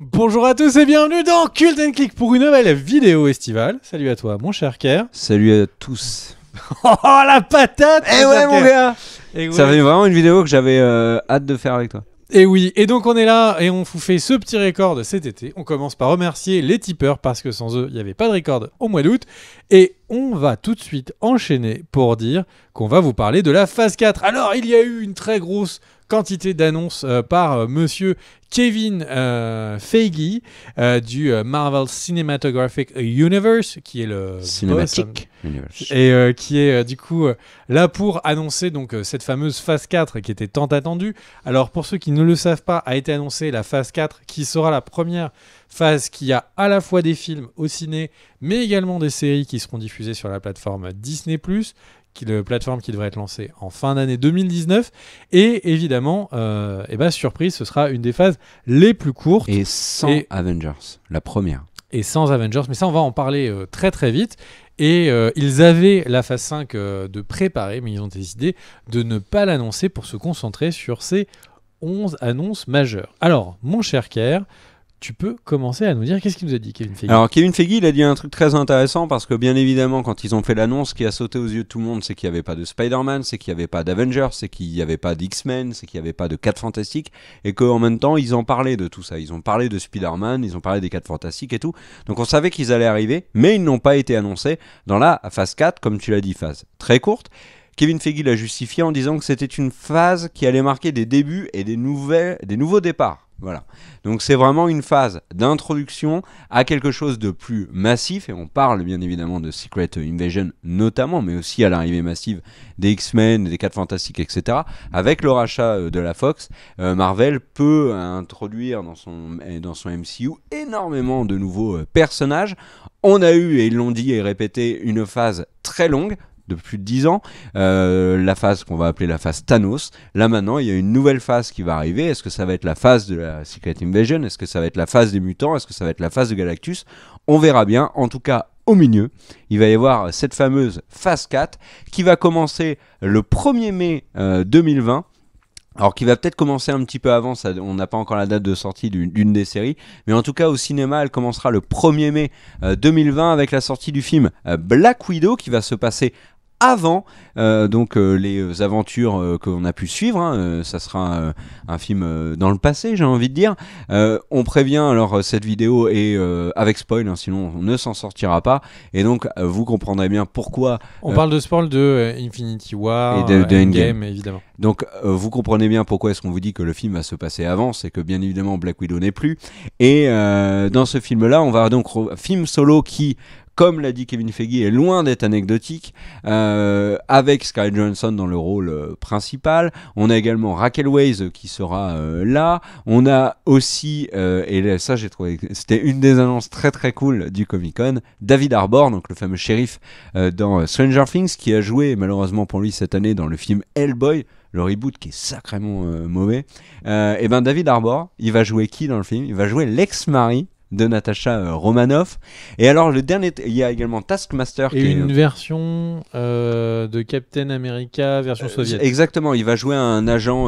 Bonjour à tous et bienvenue dans Cult Click pour une nouvelle vidéo estivale. Salut à toi, mon cher Kerr. Salut à tous. oh la patate Eh ouais, mon gars eh Ça vraiment une vidéo que j'avais euh, hâte de faire avec toi. Et eh oui, et donc on est là et on vous fait ce petit record de cet été. On commence par remercier les tipeurs parce que sans eux, il n'y avait pas de record au mois d'août. Et on va tout de suite enchaîner pour dire qu'on va vous parler de la phase 4. Alors, il y a eu une très grosse quantité d'annonces euh, par euh, monsieur Kevin euh, Feige du Marvel Cinematographic Universe, qui est le Cinematic et qui est du coup là pour annoncer donc cette fameuse phase 4 qui était tant attendue. Alors pour ceux qui ne le savent pas, a été annoncée la phase 4 qui sera la première phase qui a à la fois des films au ciné, mais également des séries qui seront diffusées sur la plateforme Disney+ qui plateforme qui devrait être lancée en fin d'année 2019. Et évidemment, et euh, eh bah, ben, surprise, ce sera une des phases les plus courtes. Et sans Avengers, la première. Et sans Avengers, mais ça, on va en parler euh, très très vite. Et euh, ils avaient la phase 5 de préparer, mais ils ont décidé de ne pas l'annoncer pour se concentrer sur ces 11 annonces majeures. Alors, mon cher Kerr, tu peux commencer à nous dire qu'est-ce qu'il nous a dit, Kevin Feige Alors, Kevin Feige, il a dit un truc très intéressant parce que, bien évidemment, quand ils ont fait l'annonce, qui a sauté aux yeux de tout le monde, c'est qu'il n'y avait pas de Spider-Man, c'est qu'il n'y avait pas d'Avengers, c'est qu'il n'y avait pas d'X-Men, c'est qu'il n'y avait pas de 4 Fantastiques et qu'en même temps, ils en parlaient de tout ça. Ils ont parlé de Spider-Man, ils ont parlé des 4 Fantastiques et tout. Donc, on savait qu'ils allaient arriver, mais ils n'ont pas été annoncés dans la phase 4, comme tu l'as dit, phase très courte. Kevin Feige l'a justifié en disant que c'était une phase qui allait marquer des débuts et des, nouvelles, des nouveaux départs. Voilà. Donc c'est vraiment une phase d'introduction à quelque chose de plus massif, et on parle bien évidemment de Secret Invasion notamment, mais aussi à l'arrivée massive des X-Men, des 4 Fantastiques, etc. Avec le rachat euh, de la Fox, euh, Marvel peut introduire dans son, dans son MCU énormément de nouveaux euh, personnages. On a eu, et ils l'ont dit et répété, une phase très longue, de plus de 10 ans, euh, la phase qu'on va appeler la phase Thanos. Là maintenant, il y a une nouvelle phase qui va arriver. Est-ce que ça va être la phase de la Secret Invasion Est-ce que ça va être la phase des mutants Est-ce que ça va être la phase de Galactus On verra bien. En tout cas, au milieu, il va y avoir cette fameuse phase 4 qui va commencer le 1er mai 2020. Euh, Alors qui va peut-être commencer un petit peu avant, ça, on n'a pas encore la date de sortie d'une des séries, mais en tout cas au cinéma elle commencera le 1er mai 2020 euh, avec la sortie du film Black Widow qui va se passer avant euh, donc euh, les euh, aventures qu'on a pu suivre. Hein, ça sera un film dans le passé, j'ai envie de dire. on prévient alors cette vidéo est avec spoil, hein, sinon on ne s'en sortira pas. Et donc vous comprendrez bien pourquoi. On parle de spoil de Infinity War et de, Endgame, évidemment. Donc vous comprenez bien pourquoi est-ce qu'on vous dit que le film va se passer avant, c'est que bien évidemment Black Widow n'est plus. Et dans ce film-là, on va donc film solo qui comme l'a dit Kevin Feige, est loin d'être anecdotique, euh, avec Sky Johnson dans le rôle euh, principal. On a également Raquel Waze euh, qui sera là. On a aussi, et ça j'ai trouvé, c'était une des annonces très très cool du Comic Con, David Arbor, donc le fameux shérif dans Stranger Things, qui a joué malheureusement pour lui cette année dans le film Hellboy le reboot qui est sacrément mauvais. et ben David Arbor, il va jouer qui dans le film Il va jouer l'ex-mari de Natacha euh, Romanoff. Et alors, le dernier, il y a également Taskmaster. Et une version euh, de Captain America, version euh, soviétique. Exactement, il va jouer un agent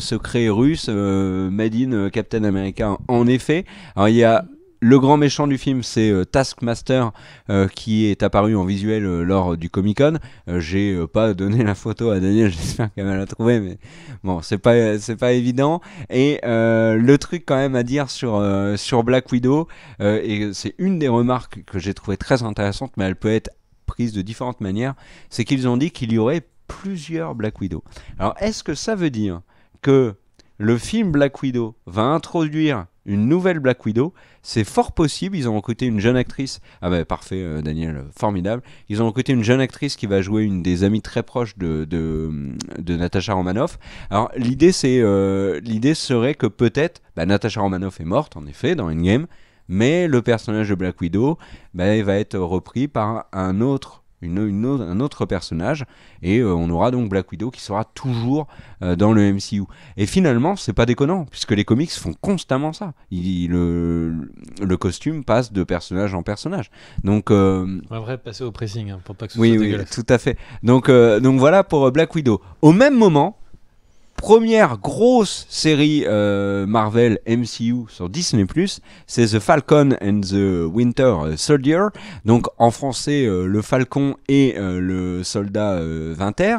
secret russe, euh, Made in Captain America, en effet. Alors, il y a le grand méchant du film, c'est euh, Taskmaster euh, qui est apparu en visuel euh, lors du Comic Con. j'ai pas donné la photo à Daniel, j'espère qu'elle va la trouver, mais bon, c'est pas c'est pas évident. Et le truc quand même à dire sur sur Black Widow, et c'est une des remarques que j'ai trouvé très intéressante, mais elle peut être prise de différentes manières, c'est qu'ils ont dit qu'il y aurait plusieurs Black Widow. Alors, est-ce que ça veut dire que le film Black Widow va introduire une nouvelle Black Widow. C'est fort possible. Ils ont recruté une jeune actrice. Ah ben parfait, euh, Daniel, euh, formidable. Ils ont recruté une jeune actrice qui va jouer une des amies très proches de, de, Natasha Romanoff. Alors l'idée c'est euh, l'idée serait que peut-être bah, Natasha Romanoff est morte en effet dans une game, mais le personnage de Black Widow bah, va être repris par un autre un autre personnage, et euh, on aura donc Black Widow qui sera toujours euh, dans le MCU. Et finalement, c'est pas déconnant, puisque les comics font constamment ça. le, le, costume passe de personnage en personnage. Donc, euh, on va vrai passer au pressing hein, pour pas que ce se soit oui, tout à fait. Donc, donc voilà pour Black Widow. Au même moment, première grosse série euh, Marvel MCU sur Disney+, c'est The Falcon and the Winter Soldier, donc en français euh, le Falcon et euh, le soldat Winter,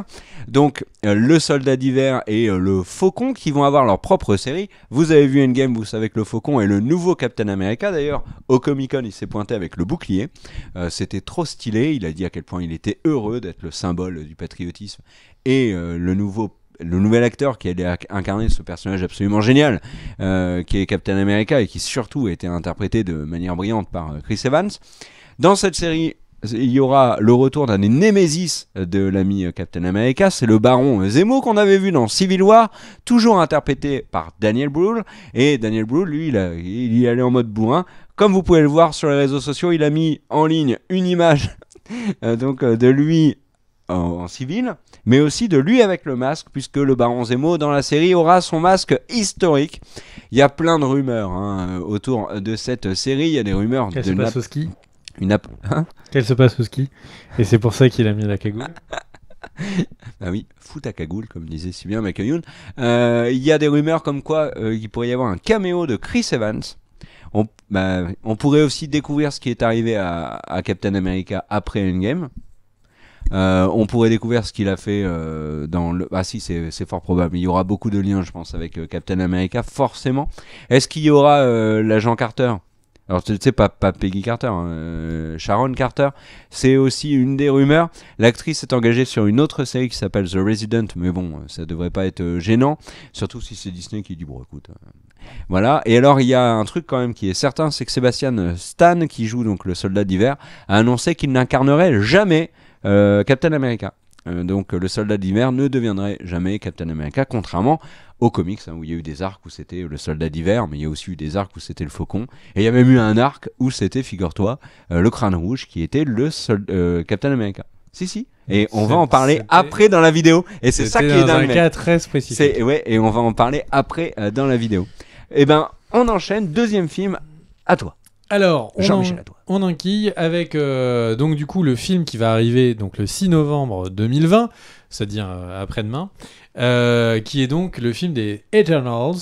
donc le soldat d'hiver et le Faucon qui vont avoir leur propre série. Vous avez vu Endgame, vous savez que le Faucon est le nouveau Captain America, d'ailleurs au Comic Con il s'est pointé avec le bouclier, c'était trop stylé, il a dit à quel point il était heureux d'être le symbole du patriotisme et le nouveau le nouvel acteur qui allait incarner ce personnage absolument génial, euh, qui est Captain America et qui surtout a été interprété de manière brillante par euh, Chris Evans. Dans cette série, il y aura le retour d'un des némésis de l'ami euh, Captain America, c'est le baron Zemo qu'on avait vu dans Civil War, toujours interprété par Daniel Brühl, et Daniel Brühl, lui, il, y allait en mode bourrin. Comme vous pouvez le voir sur les réseaux sociaux, il a mis en ligne une image donc de lui en, civil, mais aussi de lui avec le masque, puisque le baron Zemo dans la série aura son masque historique. Il y a plein de rumeurs hein, autour de cette série. Il y a des rumeurs Qu'elle se passe au ski. Une hein Qu'elle se passe au ski. Et c'est pour ça qu'il a mis la cagoule. bah oui, fout à cagoule, comme disait si bien McEyoun. Euh, il y a des rumeurs comme quoi euh, il pourrait y avoir un caméo de Chris Evans. Bah, on, pourrait aussi découvrir ce qui est arrivé à, à Captain America après Endgame. Euh, on pourrait découvrir ce qu'il a fait euh, dans le. Ah si, c'est fort probable. Il y aura beaucoup de liens, je pense, avec euh, Captain America, forcément. Est-ce qu'il y aura l'agent Carter alors tu sais pas, pas Peggy Carter, hein, Sharon Carter, c'est aussi une des rumeurs. L'actrice est engagée sur une autre série qui s'appelle The Resident, mais bon, ça devrait pas être gênant, surtout si c'est Disney qui dit bon écoute, voilà, et alors il y a un truc quand même qui est certain, c'est que Sébastien Stan, qui joue donc le soldat d'hiver, a annoncé qu'il n'incarnerait jamais euh, Captain America. Euh, donc le soldat d'hiver ne deviendrait jamais Captain America, contrairement aux comics hein, où il y a eu des arcs où c'était le soldat d'hiver, mais il y a aussi eu des arcs où c'était le faucon, et il y a même eu un arc où c'était, figure-toi, euh, le crâne rouge qui était le sol Captain America. Si, si. Et on va en parler après dans la vidéo. Et c'est ça qui est dingue. C'est cas très spécifique. Ouais, et on va en parler après dans la vidéo. Et eh ben, on enchaîne. Deuxième film, à toi. Alors, on, enquille avec euh, donc du coup le film qui va arriver donc le 6 novembre 2020, c'est-à-dire euh, après-demain, euh, qui est donc le film des Eternals.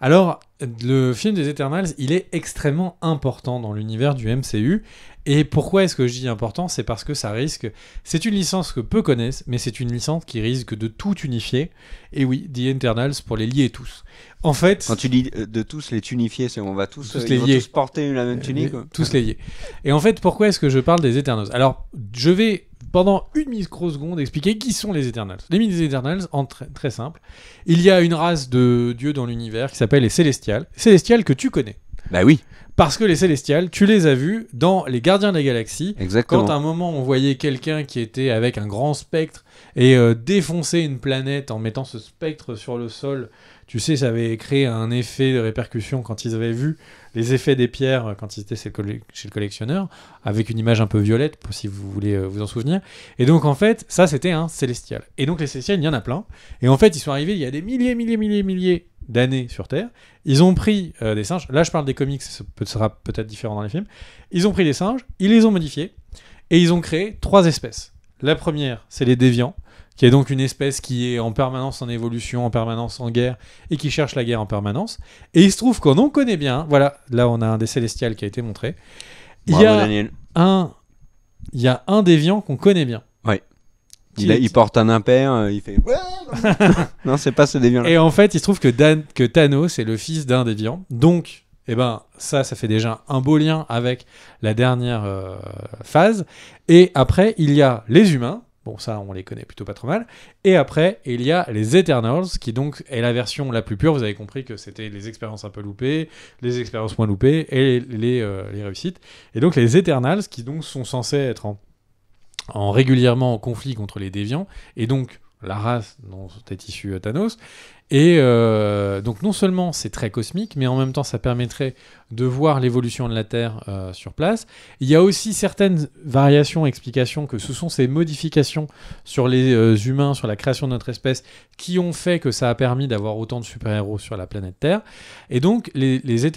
Alors, le film des Eternals, il est extrêmement important dans l'univers du MCU. Et pourquoi est-ce que je dis important C'est parce que ça risque. C'est une licence que peu connaissent, mais c'est une licence qui risque de tout unifier. Et oui, The Internals pour les lier tous. En fait. Quand tu dis euh, de tous les unifier, c'est on va tous, euh, les porter la même euh, tunique. tous les lier. Et en fait, pourquoi est-ce que je parle des Eternals Alors, je vais pendant une microseconde expliquer qui sont les Eternals. Les Eternals, en très simple, il y a une race de dieux dans l'univers qui s'appelle les Célestials. Célestials que tu connais. Bah oui. Parce que les Célestials, tu les as vus dans Les Gardiens de la Galaxie. Exactement. Quand à un moment, on voyait quelqu'un qui était avec un grand spectre et euh, défoncer une planète en mettant ce spectre sur le sol, tu sais, ça avait créé un effet de répercussion quand ils avaient vu les effets des pierres euh, quand ils étaient chez le, collectionneur, avec une image un peu violette, si vous voulez euh, vous en souvenir. Et donc, en fait, ça, c'était un célestial. Et donc, les célestials, il y en a plein. Et en fait, ils sont arrivés, il y a des milliers, milliers, milliers, milliers d'années sur Terre. Ils ont pris euh, des singes. Là, je parle des comics, ça sera peut-être différent dans les films. Ils ont pris des singes, ils les ont modifiés et ils ont créé trois espèces. La première, c'est les déviants, qui est donc une espèce qui est en permanence en évolution, en permanence en guerre et qui cherche la guerre en permanence. Et il se trouve qu'on en connaît bien. Voilà, là, on a un des célestials qui a été montré. il y a il y a un déviant qu'on connaît bien. Il, porte un impair, euh, il fait. non, c'est pas ce déviant. Et en fait, il se trouve que, Dan, que Thanos est le fils d'un déviant. Donc, eh ben, ça, ça fait déjà un beau lien avec la dernière euh, phase. Et après, il y a les humains. Bon, ça, on les connaît plutôt pas trop mal. Et après, il y a les Eternals, qui donc est la version la plus pure. Vous avez compris que c'était les expériences un peu loupées, les expériences moins loupées et les, les euh, réussites. Et donc, les Eternals, qui donc sont censés être en en régulièrement en conflit contre les déviants, et donc la race dont est issue Thanos. Et euh, donc non seulement c'est très cosmique, mais en même temps ça permettrait de voir l'évolution de la Terre euh, sur place. Il y a aussi certaines variations, explications que ce sont ces modifications sur les euh, humains, sur la création de notre espèce, qui ont fait que ça a permis d'avoir autant de super-héros sur la planète Terre. Et donc les, les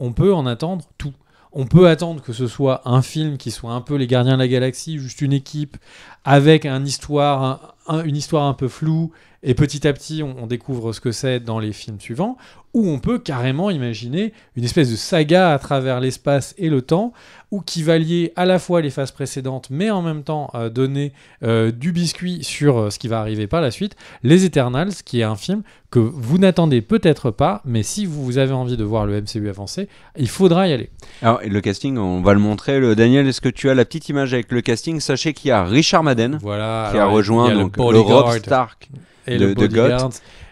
on peut en attendre tout on peut attendre que ce soit un film qui soit un peu les gardiens de la galaxie, juste une équipe avec une histoire un peu floue et petit à petit, on, découvre ce que c'est dans les films suivants, où on peut carrément imaginer une espèce de saga à travers l'espace et le temps, ou qui va lier à la fois les phases précédentes, mais en même temps euh, donner euh, du biscuit sur euh, ce qui va arriver par la suite. Les Eternals, qui est un film que vous n'attendez peut-être pas, mais si vous avez envie de voir le MCU avancer, il faudra y aller. Alors, le casting, on va le montrer. Le, Daniel, est-ce que tu as la petite image avec le casting Sachez qu'il y a Richard Madden, qui a rejoint donc, le, Stark de, le euh,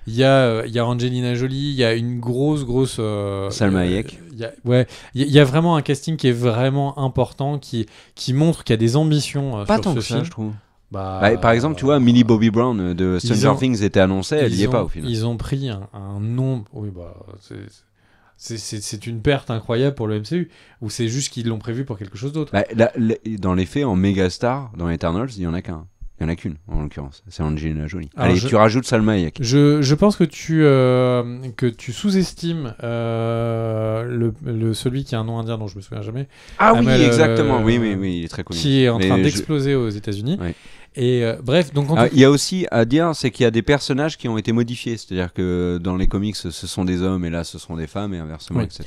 Il y, a, Angelina Jolie, il y a une grosse, grosse. Euh, Salma euh, Hayek. il y a, ouais, il y, a vraiment un casting qui est vraiment important, qui, qui montre qu'il y a des ambitions. Pas sur tant ce que film. ça, je trouve. Bah, bah, par exemple, tu vois, Millie Bobby Brown de Stranger Things était annoncée, elle n'y est pas au final. Ils ont pris un, nombre. Oui, bah, c'est une perte incroyable pour le MCU ou c'est juste qu'ils l'ont prévu pour quelque chose d'autre bah, Dans les faits, en Megastar dans Eternals, il y en a qu'un. Il n'y en a qu'une, en l'occurrence. C'est Angelina Jolie. Allez, tu rajoutes Salma Je, je pense que tu, euh, que tu sous-estimes euh, le, celui qui a un nom indien dont je me souviens jamais. Ah oui, exactement. Euh, oui, oui, oui, il est très connu. Qui est en train d'exploser aux États-Unis. Et bref, donc ah, il y a aussi à dire, c'est qu'il y a des personnages qui ont été modifiés, c'est-à-dire que dans les comics, ce sont des hommes et là, ce sont des femmes et inversement, etc.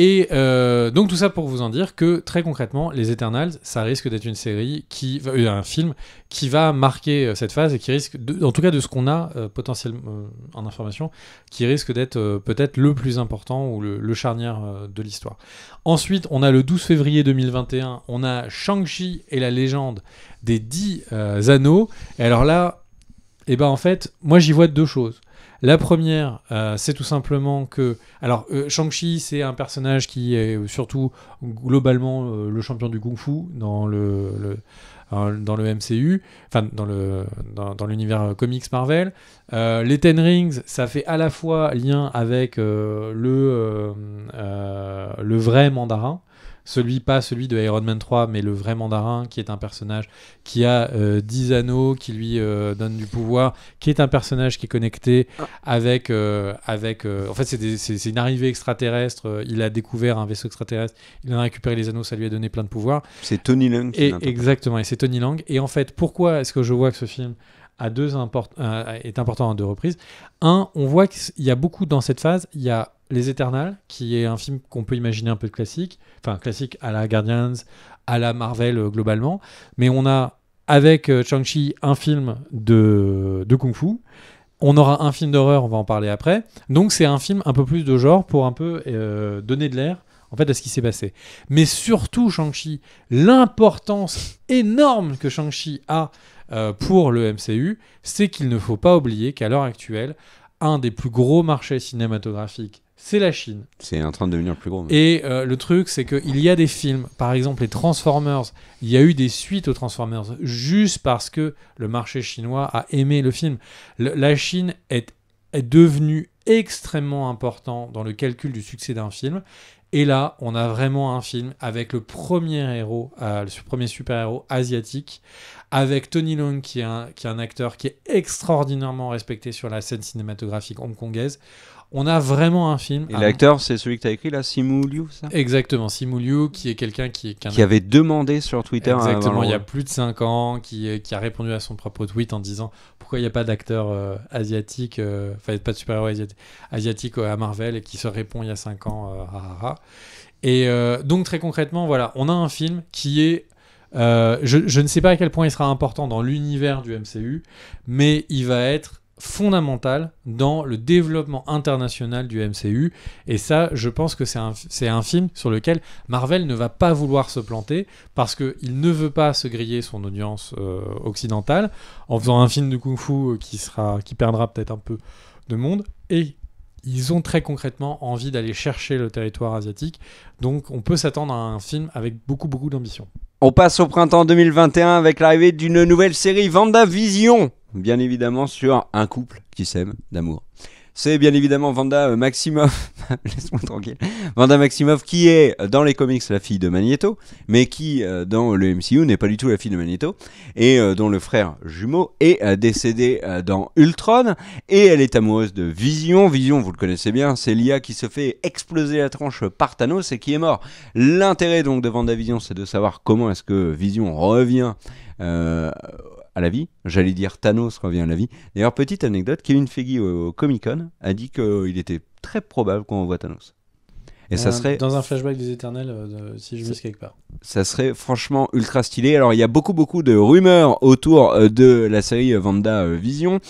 Et euh, donc tout ça pour vous en dire que très concrètement, les Eternals, ça risque d'être une série qui, euh, un film qui va marquer euh, cette phase et qui risque, en tout cas de ce qu'on a potentiellement en information, qui risque d'être peut-être le plus important ou le, charnière de l'histoire. Ensuite, on a le 12 février 2021, on a Shang-Chi et la légende des dix anneaux. Et alors là, et eh ben en fait, moi j'y vois deux choses. La première, euh, c'est tout simplement que. Alors, euh, Shang-Chi, c'est un personnage qui est euh, surtout globalement le champion du kung-fu dans le, dans le MCU, enfin dans dans, l'univers comics Marvel. les Ten Rings, ça fait à la fois lien avec le le vrai mandarin celui, pas celui de Iron Man 3, mais le vrai mandarin, qui est un personnage qui a 10 euh, anneaux, qui lui euh, donne du pouvoir, qui est un personnage qui est connecté ah. avec. Euh, avec en fait, c'est une arrivée extraterrestre. il a découvert un vaisseau extraterrestre, il en a récupéré les anneaux, ça lui a donné plein de pouvoir. C'est Tony Lang. exactement, et c'est Tony Lang. Et en fait, pourquoi est-ce que je vois que ce film deux est important à deux reprises. Un, on voit qu'il y a beaucoup dans cette phase, il y a les Eternals, qui est un film qu'on peut imaginer un peu de classique, enfin classique à la Guardians, à la Marvel euh, globalement, mais on a avec euh, Shang-Chi un film de, de Kung-Fu, on aura un film d'horreur, on va en parler après, donc c'est un film un peu plus de genre pour un peu euh, donner de l'air en fait à ce qui s'est passé. Mais surtout Shang-Chi, l'importance énorme que Shang-Chi a pour le MCU, c'est qu'il ne faut pas oublier qu'à l'heure actuelle, un des plus gros marchés cinématographiques c'est la Chine. C'est en train de devenir plus gros. Et euh, le truc, c'est qu'il y a des films, par exemple les Transformers, il y a eu des suites aux Transformers juste parce que le marché chinois a aimé le film. la Chine est, devenue extrêmement important dans le calcul du succès d'un film. Et là, on a vraiment un film avec le premier héros, euh, le premier super-héros asiatique, avec Tony Leung, qui est, qui est un acteur qui est extraordinairement respecté sur la scène cinématographique hongkongaise on a vraiment un film. Et l'acteur, c'est celui que tu as écrit là, Simu Liu, ça Exactement, Simu Liu, qui est quelqu'un qui, qui, avait demandé sur Twitter. Exactement, il y a plus de 5 ans, qui, euh, qui a répondu à son propre tweet en disant pourquoi il n'y a pas d'acteur euh, asiatique, euh, enfin pas de super-héros asiatique, à Marvel et qui se répond il y a 5 ans, ah, ah, ah. Et donc très concrètement, voilà, on a un film qui est je, je, ne sais pas à quel point il sera important dans l'univers du MCU, mais il va être fondamentale dans le développement international du MCU. Et ça, je pense que c'est un, un, film sur lequel Marvel ne va pas vouloir se planter parce qu'il ne veut pas se griller son audience euh, occidentale en faisant un film de kung-fu euh, qui, sera, qui perdra peut-être un peu de monde. Et ils ont très concrètement envie d'aller chercher le territoire asiatique. Donc on peut s'attendre à un film avec beaucoup beaucoup d'ambition. On passe au printemps 2021 avec l'arrivée d'une nouvelle série Vanda Vision bien évidemment, sur un couple qui s'aime d'amour. C'est bien évidemment Vanda euh, Maximoff, laisse-moi tranquille, Vanda Maximoff qui est dans les comics la fille de Magneto, mais qui euh, dans le MCU n'est pas du tout la fille de Magneto, et euh, dont le frère jumeau est décédé dans Ultron, et elle est amoureuse de Vision, Vision vous le connaissez bien, c'est l'IA qui se fait exploser la tranche par Thanos et qui est mort. L'intérêt donc de Vanda Vision c'est de savoir comment est-ce que Vision revient à la vie. J'allais dire Thanos revient à la vie. D'ailleurs, petite anecdote, Kevin Feige au Comic Con a dit qu'il était très probable qu'on voit Thanos. Et ça euh, serait... Dans un flashback des éternels, euh, si je souviens quelque part. Ça serait franchement ultra stylé. Alors, il y a beaucoup, beaucoup de rumeurs autour euh, de la série Vanda Vision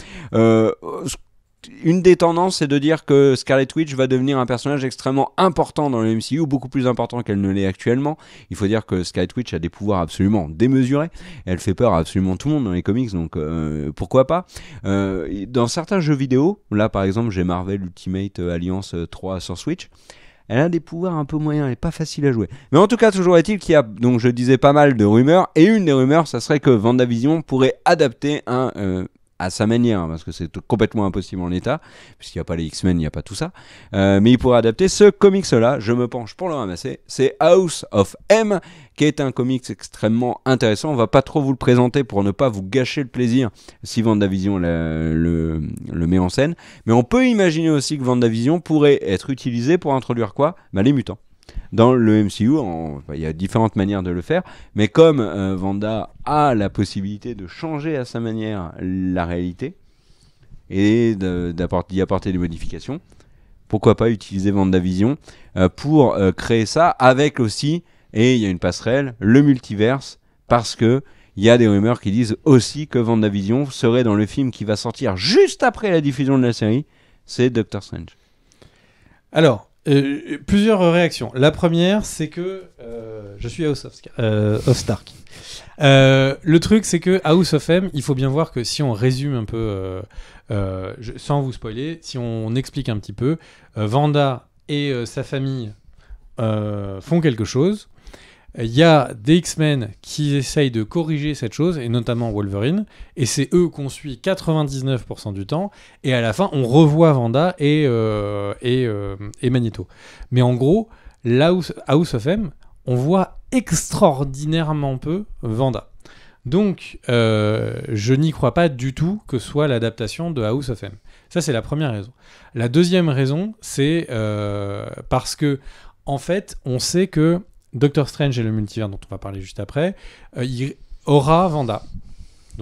une des tendances, c'est de dire que Scarlet Witch va devenir un personnage extrêmement important dans le MCU, beaucoup plus important qu'elle ne l'est actuellement. Il faut dire que Scarlet Witch a des pouvoirs absolument démesurés. Elle fait peur à absolument tout le monde dans les comics, donc euh, pourquoi pas euh, Dans certains jeux vidéo, là par exemple, j'ai Marvel Ultimate euh, Alliance 3 sur Switch. Elle a des pouvoirs un peu moyens, et pas facile à jouer. Mais en tout cas, toujours est-il qu'il y a, donc je disais, pas mal de rumeurs, et une des rumeurs, ça serait que Vandavision pourrait adapter un à sa manière, hein, parce que c'est complètement impossible en état, puisqu'il n'y a pas les X-Men, il n'y a pas tout ça. Euh, mais il pourrait adapter ce comics-là, je me penche pour le ramasser, c'est House of M, qui est un comics extrêmement intéressant. On va pas trop vous le présenter pour ne pas vous gâcher le plaisir si Vandavision le, le, le met en scène. Mais on peut imaginer aussi que Vision pourrait être utilisé pour introduire quoi bah, Les mutants. Dans le MCU, il y a différentes manières de le faire, mais comme euh, Vanda a la possibilité de changer à sa manière la réalité et d'y apporter, des modifications, pourquoi pas utiliser VandaVision Vision euh, pour euh, créer ça avec aussi, et il y a une passerelle, le multiverse, parce que il y a des rumeurs qui disent aussi que Vision serait dans le film qui va sortir juste après la diffusion de la série, c'est Doctor Strange. Alors, euh, plusieurs réactions. La première, c'est que euh, je suis House of, euh, Stark. Euh, le truc, c'est que House of M, il faut bien voir que si on résume un peu, sans vous spoiler, si on explique un petit peu, Vanda et sa famille font quelque chose il y a des X-Men qui essayent de corriger cette chose, et notamment Wolverine, et c'est eux qu'on suit 99% du temps, et à la fin, on revoit Vanda et, euh, euh, et, Magneto. Mais en gros, House, House of M, on voit extraordinairement peu Vanda. Donc, euh, je n'y crois pas du tout que ce soit l'adaptation de House of M. Ça, c'est la première raison. La deuxième raison, c'est parce que, en fait, on sait que Doctor Strange et le multivers dont on va parler juste après, euh, il aura Vanda.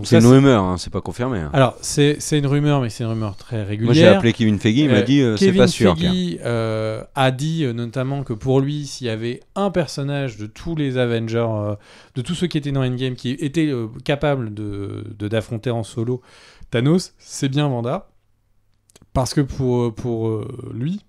C'est une rumeur, hein, c'est pas confirmé. Hein. Alors, c'est une rumeur, mais c'est une rumeur très régulière. Moi, j'ai appelé Kevin Feige, il m'a euh, dit euh, c'est pas sûr. Kevin Feige a dit notamment que pour lui, s'il y avait un personnage de tous les Avengers, de tous ceux qui étaient dans Endgame, qui était capable de d'affronter en solo Thanos, c'est bien Vanda. Parce que pour, pour lui,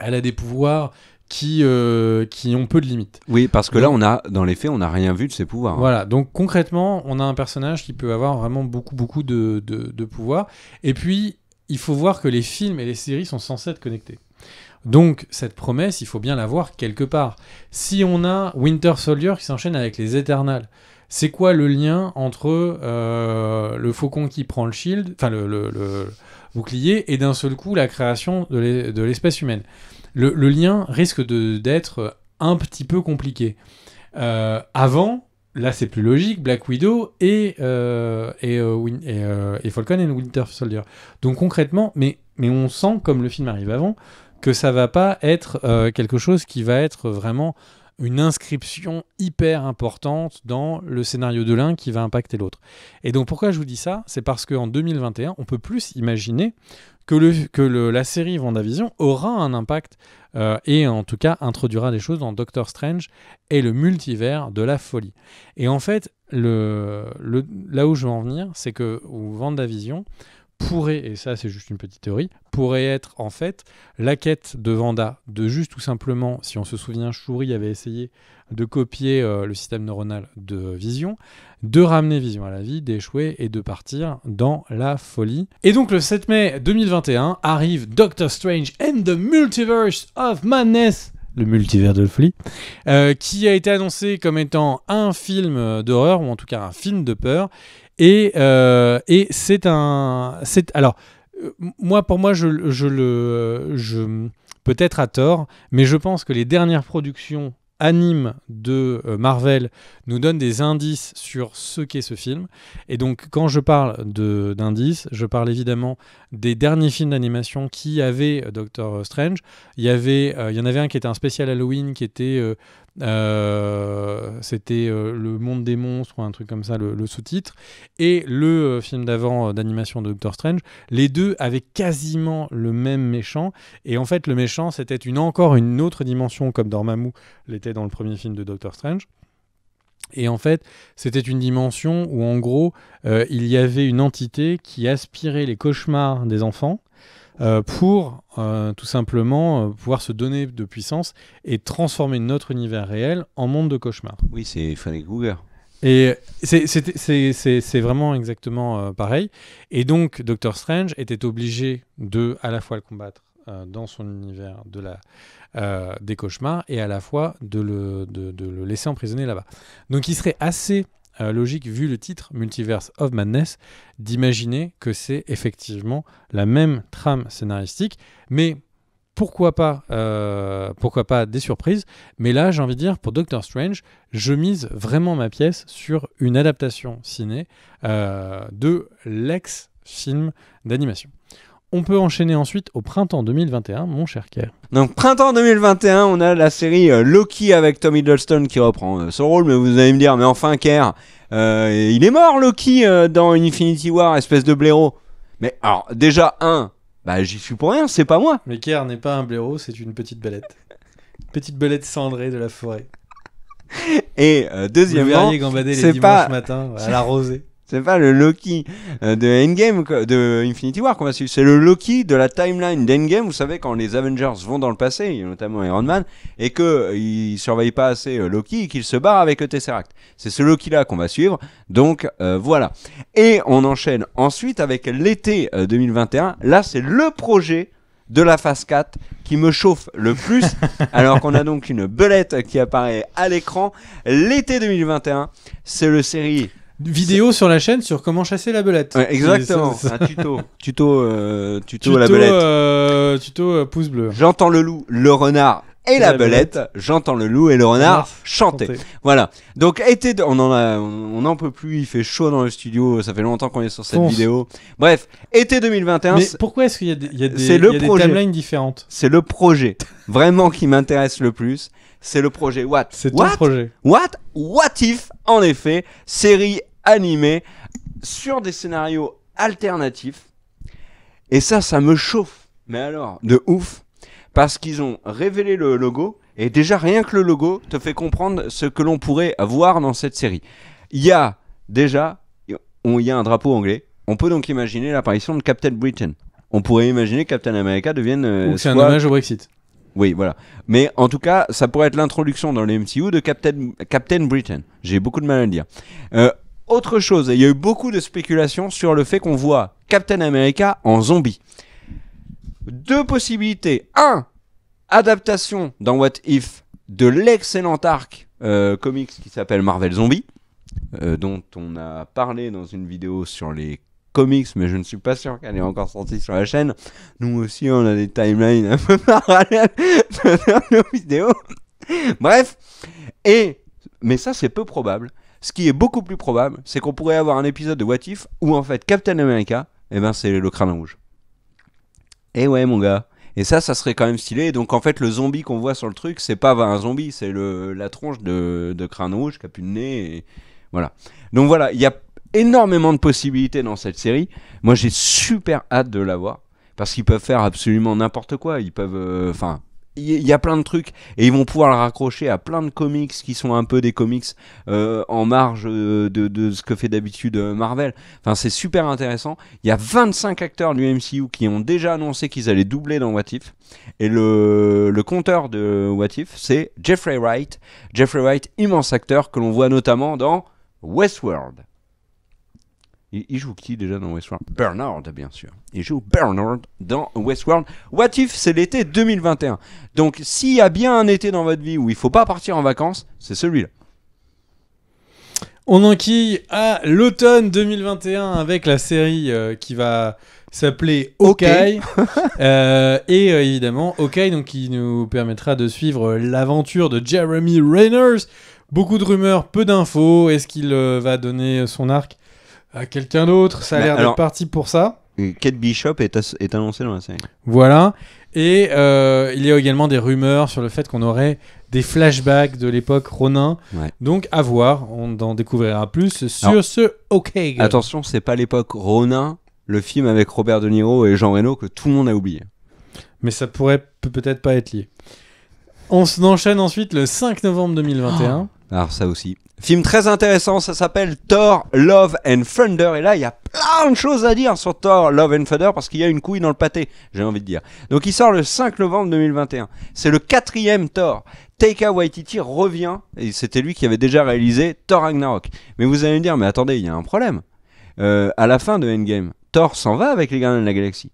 elle a des pouvoirs qui, euh, qui ont peu de limites. Oui, parce que là, on a, dans les faits, on n'a rien vu de ses pouvoirs. Hein. Voilà, donc concrètement, on a un personnage qui peut avoir vraiment beaucoup, beaucoup de, de, pouvoirs. Et puis, il faut voir que les films et les séries sont censés être connectés. Donc, cette promesse, il faut bien la voir quelque part. Si on a Winter Soldier qui s'enchaîne avec les Eternals, c'est quoi le lien entre euh, le faucon qui prend le shield, enfin le, bouclier, et d'un seul coup la création de l'espèce humaine le, lien risque d'être un petit peu compliqué. Euh, avant, là c'est plus logique, Black Widow et, euh, et, euh, et, Falcon and Winter Soldier. Donc concrètement, mais, mais on sent, comme le film arrive avant, que ça va pas être quelque chose qui va être vraiment une inscription hyper importante dans le scénario de l'un qui va impacter l'autre. Et donc pourquoi je vous dis ça C'est parce qu'en 2021, on peut plus imaginer que, le, que le, la série Vendavision » aura un impact euh, et en tout cas introduira des choses dans Doctor Strange et le multivers de la folie. Et en fait, le, le là où je veux en venir, c'est que Vendavision », pourrait, et ça c'est juste une petite théorie, pourrait être en fait la quête de Vanda, de juste tout simplement, si on se souvient, Shuri avait essayé de copier euh, le système neuronal de Vision, de ramener Vision à la vie, d'échouer et de partir dans la folie. Et donc le 7 mai 2021 arrive Doctor Strange and the Multiverse of Madness le multivers de la folie, euh, qui a été annoncé comme étant un film euh, d'horreur, ou en tout cas un film de peur, et, euh, et c'est un. C'est, alors, euh, moi, pour moi, je, je le. Je, peut-être à tort, mais je pense que les dernières productions anime de euh, Marvel nous donnent des indices sur ce qu'est ce film. Et donc quand je parle d'indices, je parle évidemment des derniers films d'animation qui avaient Doctor Strange. Il y, avait, il y en avait un qui était un spécial Halloween qui était euh, c'était euh, Le Monde des Monstres ou un truc comme ça, le, sous-titre, et le euh, film d'avant d'animation de Doctor Strange. Les deux avaient quasiment le même méchant, et en fait, le méchant, c'était une, encore une autre dimension, comme Dormammu l'était dans le premier film de Doctor Strange. Et en fait, c'était une dimension où, en gros, il y avait une entité qui aspirait les cauchemars des enfants euh, pour euh, tout simplement euh, pouvoir se donner de puissance et transformer notre univers réel en monde de cauchemar. Oui, c'est Fanny Googer. Et c'est vraiment exactement pareil. Et donc, Doctor Strange était obligé de à la fois le combattre dans son univers de la, des cauchemars et à la fois de le, de le laisser emprisonner là-bas. Donc, il serait assez euh, logique, vu le titre Multiverse of Madness, d'imaginer que c'est effectivement la même trame scénaristique, mais pourquoi pas, euh, pourquoi pas des surprises. Mais là, j'ai envie de dire, pour Doctor Strange, je mise vraiment ma pièce sur une adaptation ciné euh, de l'ex-film d'animation. On peut enchaîner ensuite au printemps 2021, mon cher Kerr. Donc printemps 2021, on a la série euh, Loki avec Tom Hiddleston qui reprend euh, son rôle, mais vous allez me dire, mais enfin Kerr, euh, il est mort Loki dans Infinity War, espèce de blaireau. Mais alors déjà, un, bah j'y suis pour rien, c'est pas moi. Mais Kerr n'est pas un blaireau, c'est une petite belette. petite belette cendrée de la forêt. Et deuxième, deuxièmement, c'est pas... matin à la rosée n'est pas le Loki euh, de Endgame, de Infinity War qu'on va suivre. C'est le Loki de la timeline d'Endgame. Vous savez, quand les Avengers vont dans le passé, notamment Iron Man, et qu'ils euh, surveillent pas assez euh, Loki et qu'ils se barrent avec le Tesseract. C'est ce Loki-là qu'on va suivre. Donc, voilà. Et on enchaîne ensuite avec l'été 2021. Là, c'est le projet de la phase 4 qui me chauffe le plus, alors qu'on a donc une belette qui apparaît à l'écran. L'été 2021, c'est le série vidéo sur la chaîne sur comment chasser la belette. exactement, tuto, tuto, euh, tuto, la belette. Euh, tuto euh, pouce bleu. J'entends le loup, le renard, et la, belette, j'entends le loup et le renard chanter. Voilà. Donc été, on en a, on n'en peut plus. Il fait chaud dans le studio. Ça fait longtemps qu'on est sur cette vidéo. Bref, été 2021. Mais pourquoi est-ce qu'il y a des, il y a des timelines différentes C'est le projet vraiment qui m'intéresse le plus. C'est le projet What C'est ton projet. What What if En effet, série animée sur des scénarios alternatifs. Et ça, ça me chauffe. Mais alors, de ouf parce qu'ils ont révélé le logo, et déjà rien que le logo te fait comprendre ce que l'on pourrait voir dans cette série. Il y a déjà, on y a un drapeau anglais, on peut donc imaginer l'apparition de Captain Britain. On pourrait imaginer que Captain America devienne... Euh, c'est un hommage au Brexit. Oui, voilà. Mais en tout cas, ça pourrait être l'introduction dans les MCU de Captain, Captain Britain. J'ai beaucoup de mal à le dire. Euh, autre chose, il y a eu beaucoup de spéculations sur le fait qu'on voit Captain America en zombie deux possibilités. Un, adaptation dans What If de l'excellent arc euh, comics qui s'appelle Marvel Zombie, euh, dont on a parlé dans une vidéo sur les comics, mais je ne suis pas sûr qu'elle est encore sortie sur la chaîne. Nous aussi, on a des timelines un peu parallèles de nos vidéos. Bref, et mais ça, c'est peu probable. Ce qui est beaucoup plus probable, c'est qu'on pourrait avoir un épisode de What If où en fait Captain America, et eh ben, c'est le crâne rouge. Eh ouais, mon gars. Et ça, ça serait quand même stylé. Donc en fait, le zombie qu'on voit sur le truc, c'est pas un zombie, c'est le, la tronche de, crâne rouge qui a plus de nez. Voilà. Donc voilà, il y a énormément de possibilités dans cette série. Moi, j'ai super hâte de la voir. Parce qu'ils peuvent faire absolument n'importe quoi. Ils peuvent. Euh, enfin, il y a plein de trucs et ils vont pouvoir le raccrocher à plein de comics qui sont un peu des comics euh, en marge euh, de, ce que fait d'habitude euh, Marvel. Enfin, c'est super intéressant. Il y a 25 acteurs du MCU qui ont déjà annoncé qu'ils allaient doubler dans What If. Et le, le compteur de What If, c'est Jeffrey Wright. Jeffrey Wright, immense acteur que l'on voit notamment dans Westworld. Il, joue qui déjà dans Westworld Bernard, bien sûr. Il joue Bernard dans Westworld. What if c'est l'été 2021 Donc, s'il y a bien un été dans votre vie où il faut pas partir en vacances, c'est celui-là. On enquille à l'automne 2021 avec la série euh, qui va s'appeler ok Okay. Euh, et euh, évidemment, OKAY, donc, qui nous permettra de suivre l'aventure de Jeremy Rayners. Beaucoup de rumeurs, peu d'infos. Est-ce qu'il va donner son arc à quelqu'un d'autre. Ça a bah, l'air d'être parti pour ça. Kate Bishop est, est annoncée dans la série. Voilà. Et euh, il y a également des rumeurs sur le fait qu'on aurait des flashbacks de l'époque Ronin. Donc, à voir. On en découvrira plus sur ce OK. Attention, c'est pas l'époque Ronin, le film avec Robert De Niro et Jean Reno que tout le monde a oublié. Mais ça pourrait peut-être pas être lié. On s'enchaîne ensuite le 5 novembre 2021. Alors ça aussi. Film très intéressant, ça s'appelle Thor, Love and Thunder. Et là, il y a plein de choses à dire sur Thor, Love and Thunder parce qu'il y a une couille dans le pâté, j'ai envie de dire. Donc il sort le 5 novembre 2021. C'est le quatrième Thor. Taika Waititi revient, et c'était lui qui avait déjà réalisé Thor Ragnarok. Mais vous allez me dire, mais attendez, il y a un problème. Euh, à la fin de Endgame, Thor s'en va avec les Gardiens de la Galaxie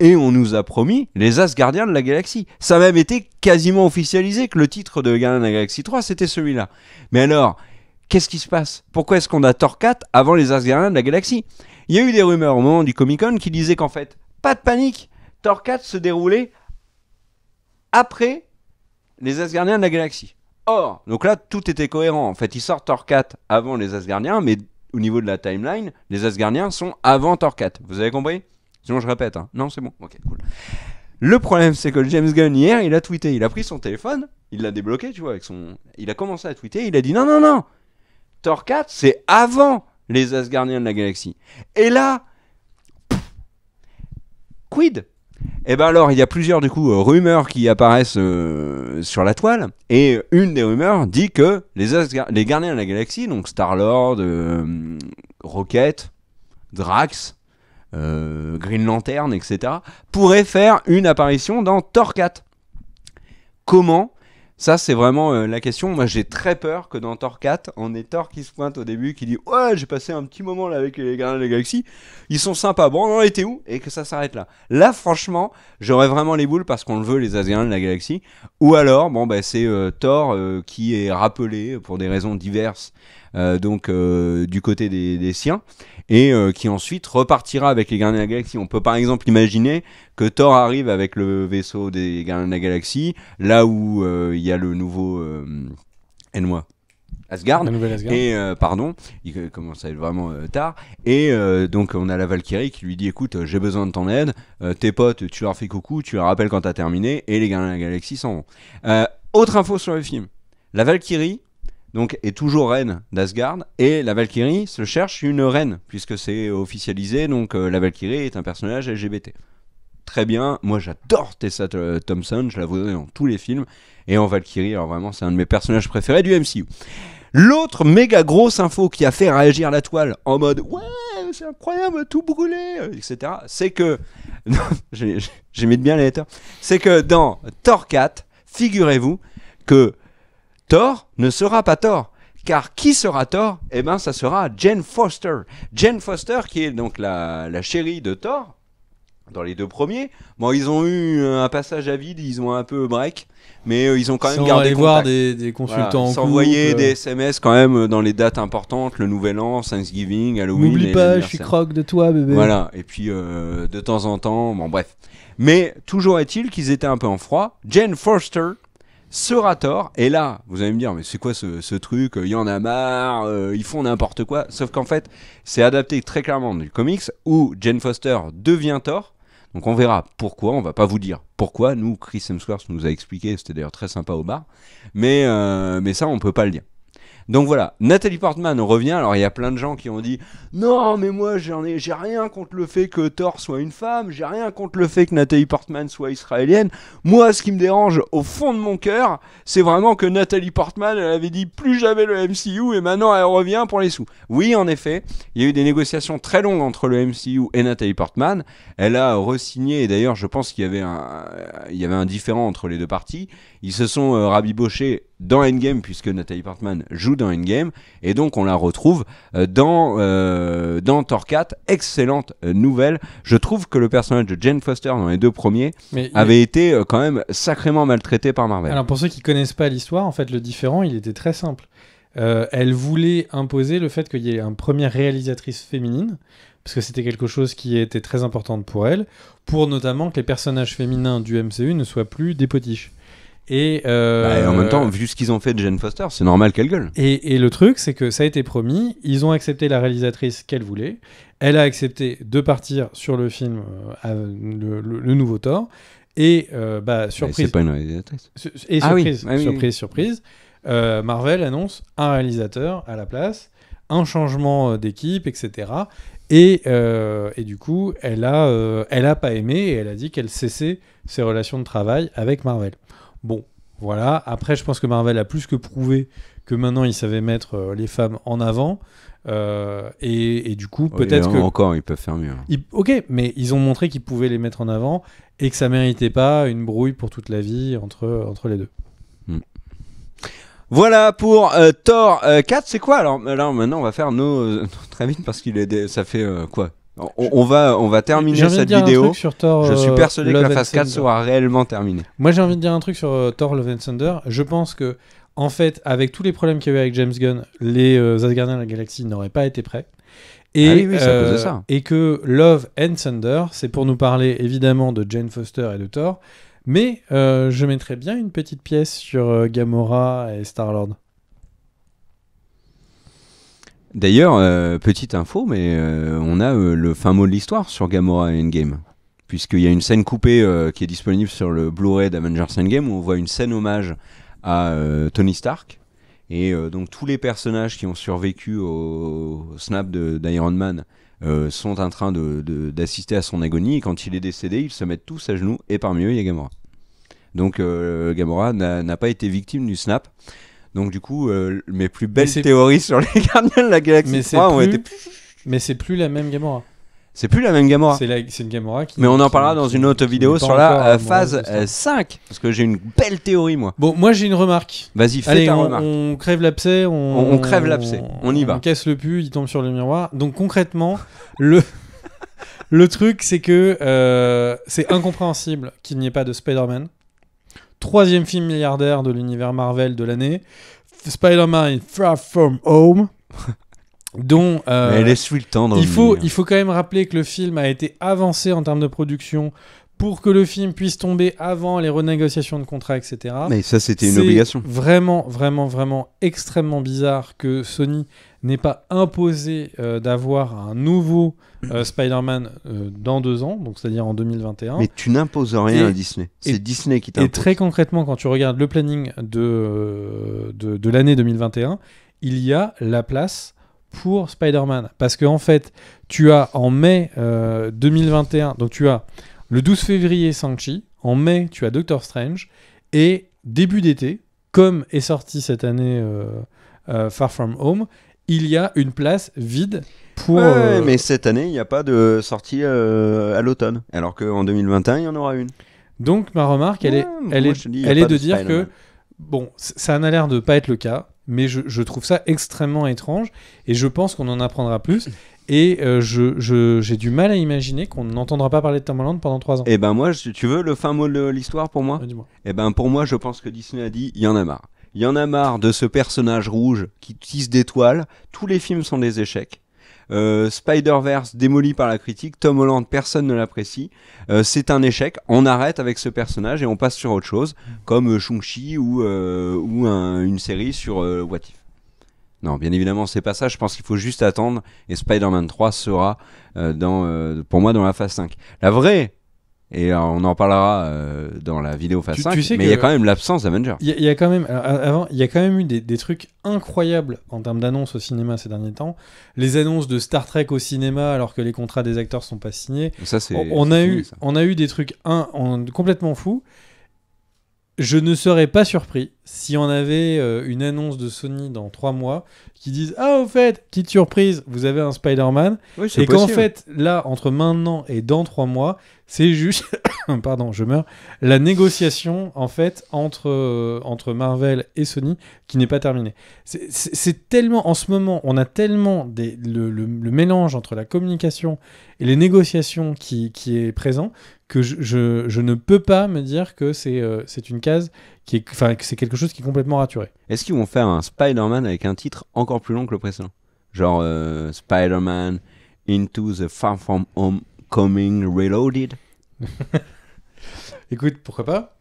et on nous a promis les Asgardiens de la Galaxie. Ça a même été quasiment officialisé que le titre de Gardien de la Galaxie 3, c'était celui-là. Mais alors, qu'est-ce qui se passe Pourquoi est-ce qu'on a 4 avant les Asgardiens de la Galaxie Il y a eu des rumeurs au moment du Comic-Con qui disaient qu'en fait, pas de panique, 4 se déroulait après les Asgardiens de la Galaxie. Or, donc là, tout était cohérent. En fait, ils sortent 4 avant les Asgardiens, mais au niveau de la timeline, les Asgardiens sont avant 4. Vous avez compris Sinon, je répète. Hein. Non, c'est bon. Ok, cool. Le problème, c'est que James Gunn, hier, il a tweeté. Il a pris son téléphone, il l'a débloqué, tu vois, avec son. Il a commencé à tweeter, il a dit non, non, non Thor 4, c'est avant les Asgardiens de la galaxie. Et là. quid et eh ben alors, il y a plusieurs du coup euh, rumeurs qui apparaissent euh, sur la toile, et une des rumeurs dit que les, Asgardiens les gardiens de la galaxie, donc Star Lord, euh, Rocket, Drax, euh, Green Lantern, etc., pourrait faire une apparition dans Thor 4. Comment ça, c'est vraiment euh, la question. Moi, j'ai très peur que dans Thor 4, on ait Thor qui se pointe au début, qui dit Ouais, j'ai passé un petit moment là avec les gars de la Galaxie. Ils sont sympas. Bon, on en était où Et que ça s'arrête là. Là, franchement, j'aurais vraiment les boules parce qu'on le veut, les Asiens de la Galaxie. Ou alors, bon, bah, c'est euh, Thor qui est rappelé pour des raisons diverses, donc du côté des siens et euh, qui ensuite repartira avec les Gardiens de la Galaxie. On peut par exemple imaginer que Thor arrive avec le vaisseau des Gardiens de la Galaxie, là où euh, il y a le nouveau euh, n Asgard. Asgard. Et pardon, il commence à être vraiment tard. Et donc on a la Valkyrie qui lui dit écoute, j'ai besoin de ton aide. tes potes, tu leur fais coucou, tu leur rappelles quand t'as terminé. Et les Gardiens de la Galaxie s'en vont. autre info sur le film. La Valkyrie, donc est toujours reine d'Asgard et la Valkyrie se cherche une reine puisque c'est officialisé donc euh, la Valkyrie est un personnage LGBT. Très bien, moi j'adore Tessa euh, Thompson, je la voudrais dans tous les films et en Valkyrie alors vraiment c'est un de mes personnages préférés du MCU. L'autre méga grosse info qui a fait réagir la toile en mode ouais c'est incroyable tout brûlé euh, etc c'est que j'ai de bien les lettres, c'est que dans Thor 4 figurez-vous que Thor ne sera pas tort. Car qui sera tort Eh bien, ça sera Jane Foster. Jane Foster, qui est donc la, chérie de Thor, dans les deux premiers. Bon, ils ont eu un passage à vide, ils ont un peu break, mais euh, ils ont quand même gardé aller voir des, des consultants Ils ont envoyé euh. des SMS quand même euh, dans les dates importantes, le Nouvel An, Thanksgiving, Halloween. N'oublie pas, je suis croque de toi, bébé. Voilà, et puis de temps en temps, bon bref. Mais toujours est-il qu'ils étaient un peu en froid. Jane Foster sera tort. Et là, vous allez me dire, mais c'est quoi ce, truc Il y en a marre, euh, ils font n'importe quoi. Sauf qu'en fait, c'est adapté très clairement du comics où Jane Foster devient tort. Donc on verra pourquoi, on va pas vous dire pourquoi. Nous, Chris Hemsworth nous a expliqué, c'était d'ailleurs très sympa au bar. Mais, euh, mais ça, on peut pas le dire. Donc voilà, Nathalie Portman, revient. Alors il y a plein de gens qui ont dit Non, mais moi j'en ai, j'ai rien contre le fait que Thor soit une femme, j'ai rien contre le fait que Nathalie Portman soit israélienne. Moi, ce qui me dérange au fond de mon cœur, c'est vraiment que Nathalie Portman, elle avait dit plus jamais le MCU et maintenant elle revient pour les sous. Oui, en effet, il y a eu des négociations très longues entre le MCU et Nathalie Portman. Elle a resigné, et d'ailleurs, je pense qu'il y avait un, il y avait un différent entre les deux parties. Ils se sont euh, rabibochés dans Endgame, puisque Nathalie Portman joue dans Endgame, et donc on la retrouve euh, dans, euh, dans Thor 4. Excellente euh, nouvelle. Je trouve que le personnage de Jane Foster dans les deux premiers avait été quand même sacrément maltraité par Marvel. Alors pour ceux qui connaissent pas l'histoire, en fait, le différent, il était très simple. elle voulait imposer le fait qu'il y ait une première réalisatrice féminine, parce que c'était quelque chose qui était très importante pour elle, pour notamment que les personnages féminins du MCU ne soient plus des potiches. Euh, bah, et, en même temps, vu ce qu'ils ont fait de Jane Foster, c'est normal qu'elle gueule. Et, le truc, c'est que ça a été promis, ils ont accepté la réalisatrice qu'elle voulait, elle a accepté de partir sur le film, euh, le, nouveau Thor, et euh, bah, surprise. C'est pas une Et ah ah surprise, surprise, surprise, Marvel annonce un réalisateur à la place, un changement d'équipe, etc. Et, du coup, elle a, elle a pas aimé et elle a dit qu'elle cessait ses relations de travail avec Marvel. Bon, voilà. Après, je pense que Marvel a plus que prouvé que maintenant il savait mettre euh, les femmes en avant. Euh, et, du coup, peut-être euh, que. Encore, ils peuvent faire mieux. Hein. ok, mais ils ont montré qu'ils pouvaient les mettre en avant et que ça méritait pas une brouille pour toute la vie entre, entre les deux. Hmm. Voilà pour Thor 4. C'est quoi alors maintenant, on va faire nos, Très vite, parce qu'il est. Ça fait quoi on, va, on va terminer cette vidéo. Sur Thor, je suis euh, persuadé que la phase 4 sera réellement terminée. Moi, j'ai envie de dire un truc sur euh, Thor Love and Thunder. Je pense que, en fait, avec tous les problèmes qu'il y a eu avec James Gunn, les euh, Asgardiens de la Galaxie n'auraient pas été prêts. Et, ah ça. et que Love and Thunder, c'est pour nous parler évidemment de Jane Foster et de Thor, mais je mettrais bien une petite pièce sur Gamora et Star-Lord. D'ailleurs, euh, petite info, mais euh, on a euh, le fin mot de l'histoire sur Gamora Endgame. Puisqu'il y a une scène coupée qui est disponible sur le Blu-ray d'Avengers Endgame où on voit une scène hommage à Tony Stark. Et donc tous les personnages qui ont survécu au, snap d'Iron Man sont en train d'assister à son agonie. Et quand il est décédé, ils se mettent tous à genoux et parmi eux, il y a Gamora. Donc Gamora n'a pas été victime du snap. Donc du coup, euh, mes plus belles théories sur les Gardiens de la Galaxie mais 3 ont plus... été... Mais c'est plus la même Gamora. C'est plus la même Gamora. C'est, une Gamora qui. Mais on en parlera dans une autre vidéo sur la euh, phase 5. Euh, parce que j'ai une belle théorie, moi. Bon, moi j'ai une remarque. Vas-y, fais ta on, remarque. On crève l'abcès. On... On, crève l'abcès. On y va. On casse le pu, il tombe sur le miroir. Donc concrètement, le. le truc, c'est que c'est incompréhensible qu'il n'y ait pas de Spider-Man troisième film milliardaire de l'univers Marvel de l'année, Spider-Man Far From Home. dont euh, le temps il faut, il faut quand même rappeler que le film a été avancé en termes de production pour que le film puisse tomber avant les renégociations de contrats, etc. Mais ça, c'était une obligation. Vraiment, vraiment, vraiment extrêmement bizarre que Sony n'est pas imposé euh, d'avoir un nouveau euh, Spider-Man euh, dans deux ans, donc c'est-à-dire en 2021. Mais tu n'imposes rien à Disney. C'est Disney qui t'impose. Et très concrètement, quand tu regardes le planning de, de, l'année 2021, il y a la place pour Spider-Man. Parce qu'en en fait, tu as en mai 2021, donc tu as le 12 février Sanchi, en mai tu as Doctor Strange, et début d'été, comme est sorti cette année Far From Home, il y a une place vide pour. Euh, mais cette année, il n'y a pas de sortie euh, à l'automne, alors qu'en 2021, il y en aura une. Donc, ma remarque, elle est, elle est, elle est de, dire que, bon, ça n'a l'air de pas être le cas, mais je, trouve ça extrêmement étrange et je pense qu'on en apprendra plus. Et euh, je, j'ai je, du mal à imaginer qu'on n'entendra pas parler de Tomorrowland pendant trois ans. Et eh ben moi, tu veux le fin mot de l'histoire pour moi Et eh ben pour moi, je pense que Disney a dit il y en a marre. Il y en a marre de ce personnage rouge qui tisse des toiles. Tous les films sont des échecs. Euh, Spider-Verse démoli par la critique, Tom Holland personne ne l'apprécie, euh, c'est un échec, on arrête avec ce personnage et on passe sur autre chose, comme euh, Shang-Chi ou, une série sur What If. Non, bien évidemment, c'est pas ça. Je pense qu'il faut juste attendre et Spider-Man 3 sera pour moi dans la phase 5. La vraie et euh, on en parlera euh, dans la vidéo phase tu, 5, mais il y a quand même l'absence d'Avengers. Il y, a quand même, il y a quand même eu des, des trucs incroyables en termes d'annonces au cinéma ces derniers temps. Les annonces de Star Trek au cinéma alors que les contrats des acteurs sont pas signés. Ça, on, on, a eu, on a eu des trucs un, complètement fous. Je ne serais pas surpris si on avait euh, une annonce de Sony dans trois mois qui dise Ah, au fait, petite surprise, vous avez un Spider-Man. et qu'en fait, là, entre maintenant et dans trois mois, c'est juste, pardon, je meurs, la négociation en fait entre, euh, entre Marvel et Sony qui n'est pas terminée. C'est tellement, en ce moment, on a tellement des, le, le, mélange entre la communication et les négociations qui, qui est présent que je, ne peux pas me dire que euh, c'est une case qui est, enfin, que c'est quelque chose qui est complètement raturé. Est-ce qu'ils vont faire un Spider-Man avec un titre encore plus long que le précédent Genre euh, Spider-Man Into the Far From Home Coming Reloaded Écoute, pourquoi pas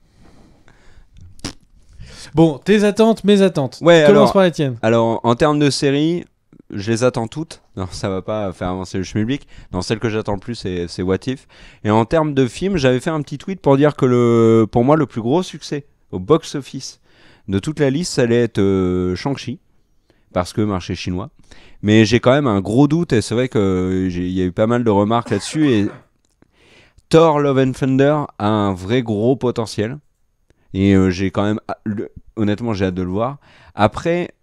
Bon, tes attentes, mes attentes. Ouais, Commence par les tiennes. Alors, en termes de série, je les attends toutes. Non, ça va pas faire avancer le public Non, celle que j'attends le plus, c'est What If. Et en termes de films, j'avais fait un petit tweet pour dire que le, pour moi, le plus gros succès au box-office de toute la liste, ça allait être euh, Shang-Chi. Parce que marché chinois. Mais j'ai quand même un gros doute, et c'est vrai qu'il y a eu pas mal de remarques là-dessus. Et Thor Love and Thunder a un vrai gros potentiel. Et euh, j'ai quand même. Ah, honnêtement, j'ai hâte de le voir. Après,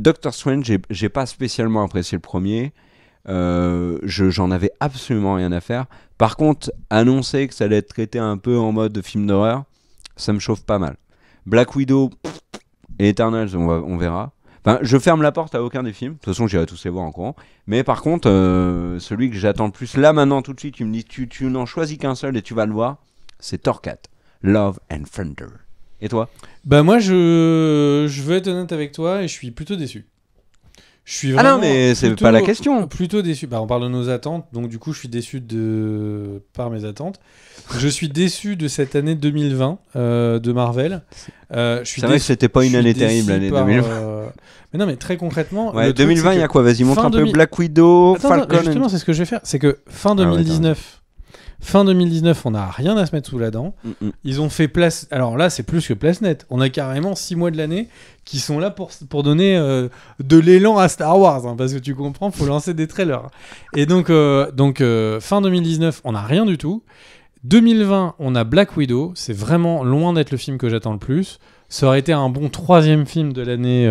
Doctor Strange, j'ai, pas spécialement apprécié le premier. Euh, j'en avais absolument rien à faire. Par contre, annoncer que ça allait être traité un peu en mode film d'horreur, ça me chauffe pas mal. Black Widow et Eternals, on, verra. Enfin, je ferme la porte à aucun des films. De toute façon, j'irai tous les voir en courant. Mais par contre, euh, celui que j'attends le plus là maintenant, tout de suite, tu me dis, tu, tu n'en choisis qu'un seul et tu vas le voir, c'est Thor 4, Love and Thunder. Et toi Bah moi je je veux être honnête avec toi et je suis plutôt déçu. Je suis ah non mais c'est pas la question. Plutôt déçu. Bah, on parle de nos attentes donc du coup je suis déçu de par mes attentes. je suis déçu de cette année 2020 euh, de Marvel. Euh, c'est vrai que c'était pas une année terrible l'année 2020. Euh, mais non mais très concrètement. le 2020 il y a quoi Vas-y montre un peu Black Widow, Falcon. justement c'est ce que je vais faire. C'est que fin 2019. Ah Fin 2019, on n'a rien à se mettre sous la dent. Mm, mm. Ils ont fait place. Alors là, c'est plus que place nette. On a carrément six mois de l'année qui sont là pour, donner euh, de l'élan à Star Wars. Hein, parce que tu comprends, faut lancer des trailers. Et donc, euh, donc euh, fin 2019, on n'a rien du tout. 2020, on a Black Widow. C'est vraiment loin d'être le film que j'attends le plus. Ça aurait été un bon troisième film de l'année.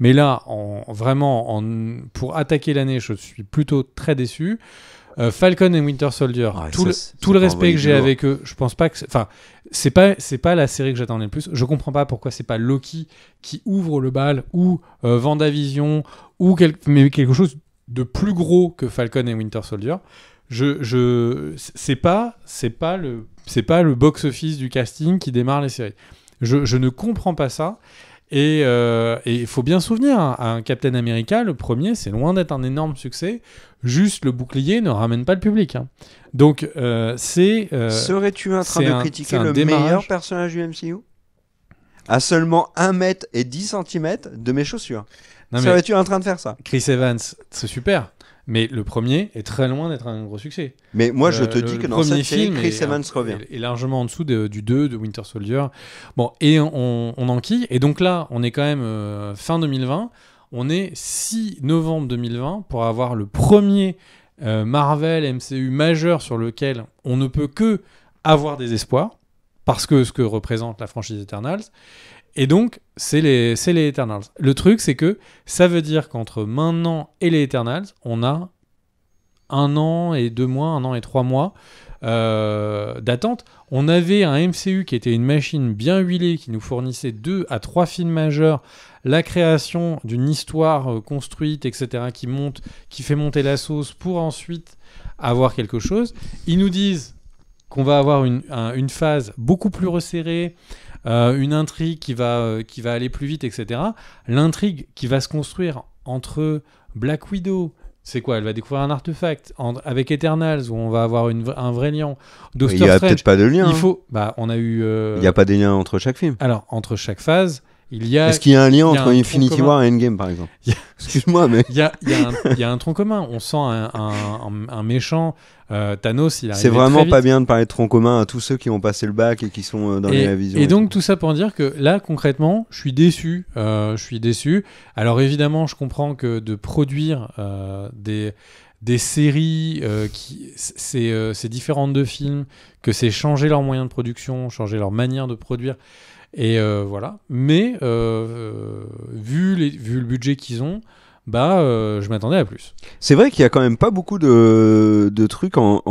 mais là, en, vraiment, en, pour attaquer l'année, je suis plutôt très déçu. Euh, Falcon et Winter Soldier, ah, tout, le, respect que j'ai avec eux, je pense pas que. Enfin, c'est pas, pas la série que j'attendais le plus. Je comprends pas pourquoi c'est pas Loki qui ouvre le bal ou euh, Vendavision ou mais quelque chose de plus gros que Falcon et Winter Soldier. Je, je, c'est pas, pas le, pas le box-office du casting qui démarre les séries. Je, je ne comprends pas ça. Euh, et il faut bien souvenir, hein, un Captain America, le premier, c'est loin d'être un énorme succès. Juste le bouclier ne ramène pas le public. Hein. Donc euh, c'est. Euh, Serais-tu en train de critiquer le meilleur personnage du MCU À seulement 1 mètre et 10 cm de mes chaussures. Serais-tu en train de faire ça Chris Evans, c'est super. Mais le premier est très loin d'être un gros succès. Mais moi, je euh, te dis que dans cette série, Chris Evans revient. Est, largement en dessous du 2 de Winter Soldier. Bon, et on, on enquille. Et donc là, on est quand même euh, fin 2020. On est 6 novembre 2020 pour avoir le premier euh, Marvel MCU majeur sur lequel on ne peut que avoir des espoirs parce que ce que représente la franchise Eternals. Et donc, c'est les, les Eternals. Le truc, c'est que ça veut dire qu'entre maintenant et les Eternals, on a un an et deux mois, un an et trois mois euh, d'attente. On avait un MCU qui était une machine bien huilée qui nous fournissait deux à trois films majeurs, la création d'une histoire euh, construite, etc., qui monte, qui fait monter la sauce pour ensuite avoir quelque chose. Ils nous disent qu'on va avoir une phase beaucoup plus resserrée euh, une intrigue qui va, euh, qui va aller plus vite, etc. L'intrigue qui va se construire entre Black Widow, c'est quoi Elle va découvrir un artefact avec Eternals où on va avoir un vrai lien. il n'y a peut-être pas de lien. Il hein. Bah, on a eu. Euh, il n'y a pas de lien entre chaque film. Alors entre chaque phase, est-ce qu'il y a un lien entre Infinity War et Endgame, par exemple Excuse-moi, mais. Il y, a, un, tronc commun. On sent un, méchant. Euh, Thanos, il C'est vraiment pas bien de parler de tronc commun à tous ceux qui ont passé le bac et qui sont euh, dans les Et, donc, tout. ça pour dire que là, concrètement, je suis déçu. Euh, je suis déçu. Alors, évidemment, je comprends que de produire des séries qui c'est différentes de films que c'est changer leur moyen de production changer leur manière de produire et euh, voilà. Mais euh, euh, vu, les, vu le budget qu'ils ont, bah je m'attendais à plus. C'est vrai qu'il y a quand même pas beaucoup de, trucs en,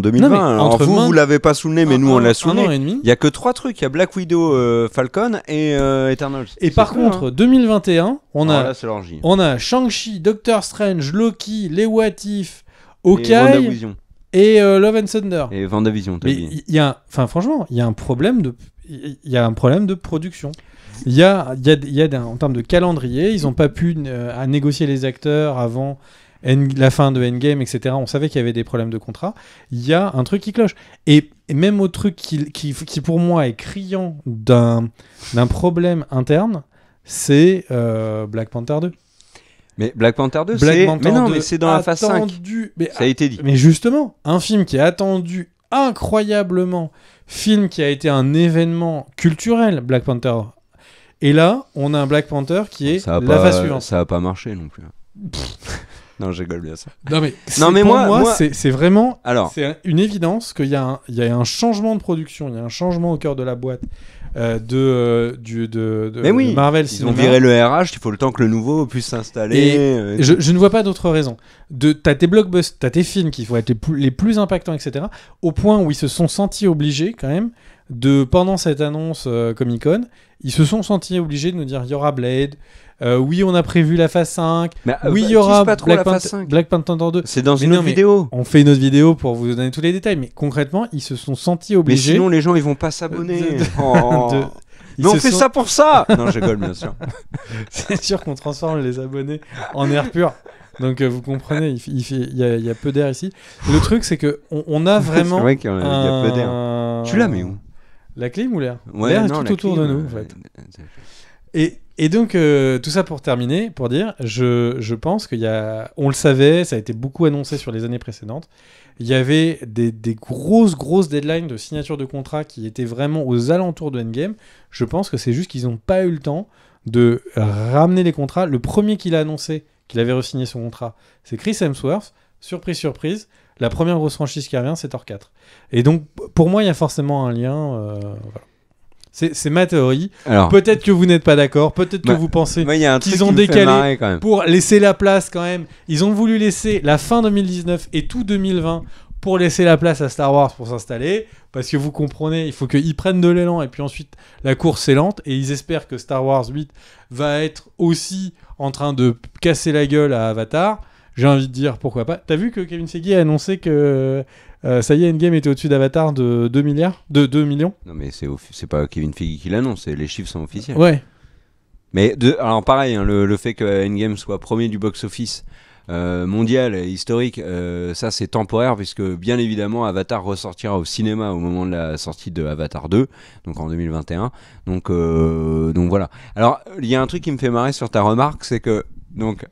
2020. vous, vous l'avez pas souligné, mais nous on l'a souligné. Il y a que trois trucs. Il y a Black Widow, Falcon et Eternals. Et par contre, 2021, hein. on a, on a Shang-Chi, Doctor Strange, Loki, Les What et euh, Love and Thunder. Et Vendavision, t'as dit. Il y a, enfin franchement, il y a un problème de, il y a un problème de production. Il y a, y a, en termes de calendrier, ils n'ont pas pu euh, à négocier les acteurs avant la fin de Endgame, etc. On savait qu'il y avait des problèmes de contrat. Il y a un truc qui cloche. Et, même au truc qui, qui, qui, pour moi est criant d'un problème interne, c'est euh, Black Panther 2. Mais Black Panther 2, mais non, mais c'est dans la phase 5. ça a été dit. Mais justement, un film qui est attendu incroyablement, film qui a été un événement culturel, Black Panther. Et là, on a un Black Panther qui est la phase suivante. Ça a pas marché non plus. non, j'égole bien ça. Non mais, non, pour moi, c'est vraiment, alors, c'est une évidence qu'il y, y, a un changement de production, il y a un changement au cœur de la boîte. Euh, de, euh, du, de, Marvel. Ils ont viré le RH, il faut le temps que le nouveau puisse s'installer. Euh, je, ne vois pas d'autre raison. T'as tes blockbusters, t'as tes films qui vont être les plus, impactants, etc. Au point où ils se sont sentis obligés quand même de pendant cette annonce Comic Con, ils se sont sentis obligés de nous dire il y aura Blade, euh, oui, on a prévu la phase 5. Euh, oui, bah, il y aura Black, Panther 2. C'est dans une autre vidéo. On fait une autre vidéo pour vous donner tous les détails. Mais concrètement, ils se sont sentis obligés. Mais sinon, les gens, ils vont pas s'abonner. Euh, oh. Mais on fait ça pour ça Non, je rigole, bien sûr. C'est sûr qu'on transforme les abonnés en air pur. Donc vous comprenez, il, il, y a, peu d'air ici. Le truc, c'est que on, a vraiment. Vrai qu'il y a peu d'air. Tu l'as mais où La clim ou l'air L'air est tout autour de nous, en fait. Et et donc, euh, tout ça pour terminer, pour dire, je, pense qu'il y a. On le savait, ça a été beaucoup annoncé sur les années précédentes. Il y avait des, grosses, grosses deadlines de signature de contrat qui étaient vraiment aux alentours de Endgame. Je pense que c'est juste qu'ils n'ont pas eu le temps de ramener les contrats. Le premier qu'il a annoncé qu'il avait re-signé son contrat, c'est Chris Hemsworth. Surprise, surprise. La première grosse franchise qui revient, c'est Thor 4. Et donc, pour moi, il y a forcément un lien. Euh, c'est ma théorie. Peut-être que vous n'êtes pas d'accord, peut-être que vous pensez qu'ils ont décalé pour laisser la place quand même. Ils ont voulu laisser la fin 2019 et tout 2020 pour laisser la place à Star Wars pour s'installer, parce que vous comprenez, il faut qu'ils prennent de l'élan, et puis ensuite la course est lente, et ils espèrent que Star Wars 8 va être aussi en train de casser la gueule à Avatar. J'ai envie de dire pourquoi pas. T'as vu que Kevin Segui a annoncé que euh, ça y est, Endgame était au-dessus d'Avatar de 2 milliards, de 2 millions. Non mais c'est c'est pas Kevin Feige qui l'annonce, les chiffres sont officiels. Ouais. Mais de, alors pareil, hein, le, fait que Endgame soit premier du box-office euh, mondial, historique, euh, ça c'est temporaire puisque bien évidemment Avatar ressortira au cinéma au moment de la sortie de Avatar 2, donc en 2021. Donc, donc voilà. Alors il y a un truc qui me fait marrer sur ta remarque, c'est que donc